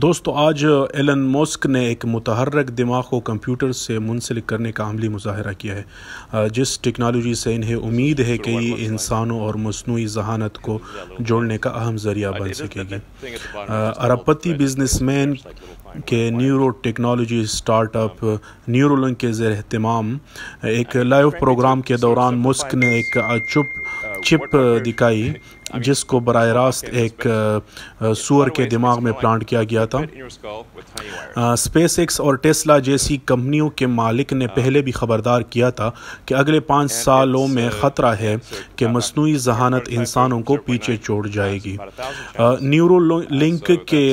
दोस्तों आज Elon mosque ने एक मुतहरक दिमाग को कंप्यूटर से मुंसलिक करने का अमली मुजाहरा किया है जिस टेक्नोलॉजी से इन्हें उम्मीद है कि ये इंसानों और मसनू जहानत को जोड़ने का अहम जरिया बन सकेगी अरबपति बिजनेसमैन के न्यूरो टेक्नोलॉजी स्टार्टअप न्यूरोलिंक के जेर एक लाइव प्रोग्राम के दौरान मुस्क ने एक चुप चिप दिखाई जिसको बर रास्त एक सूअर के दिमाग में प्लांट किया गया था स्पेस एक्स और टेस्ला जैसी कंपनियों के मालिक ने uh, पहले भी खबरदार किया था कि अगले पाँच सालों में uh, ख़तरा है uh, कि मसनू जहानत इंसानों को पीछे छोड़ जाएगी न्यूरो लिंक के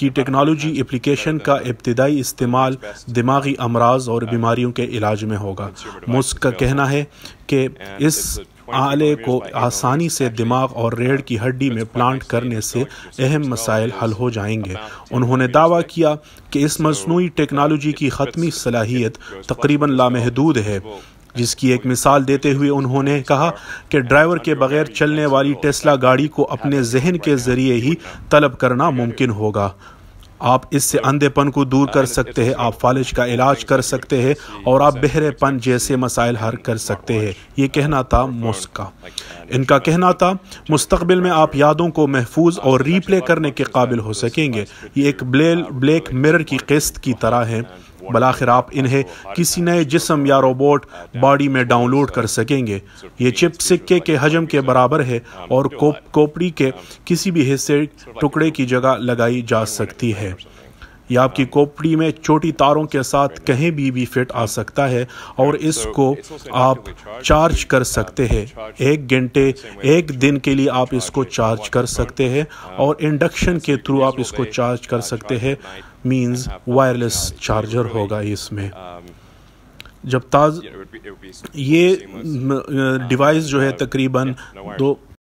की टेक्नोलॉजी एप्लीकेशन का इब्तदाई इस्तेमाल दिमागी अमराज और बीमारियों के इलाज में होगा मुस्क का कहना है कि इस आले को आसानी से दिमाग और रेड़ की हड्डी में प्लांट करने से अहम मसाइल हल हो जाएंगे उन्होंने दावा किया कि इस मसनू टेक्नोलॉजी की ख़त्मी सलाहियत तकरीबन लामहदूद है जिसकी एक मिसाल देते हुए उन्होंने कहा कि ड्राइवर के बगैर चलने वाली टेस्ला गाड़ी को अपने जहन के ज़रिए ही तलब करना मुमकिन होगा आप इससे अंधेपन को दूर कर सकते हैं आप फालिज का इलाज कर सकते हैं और आप बहरेपन जैसे मसाइल हर कर सकते हैं ये कहना था मोस इनका कहना था मुस्तबिल में आप यादों को महफूज और रीप्ले करने के काबिल हो सकेंगे ये एक ब्ले ब्लैक मिरर की किस्त की तरह है बलाखिर आप इन्हें किसी नए जिसम या रोबोट बॉडी में डाउनलोड कर सकेंगे ये चिप सिक्के के हजम के बराबर है और कोप, कोपड़ी के किसी भी हिस्से टुकड़े की जगह लगाई जा सकती है यह आपकी कोपड़ी में छोटी तारों के साथ कहीं भी भी फिट आ सकता है और इसको आप चार्ज कर uh, सकते हैं एक घंटे एक दिन के लिए आप इसको चार्ज कर सकते हैं uh, और इंडक्शन के थ्रू आप इसको चार्ज कर सकते हैं मींस वायरलेस चार्जर होगा इसमें um, जब ताज ये डिवाइस um, जो है तकरीबन दो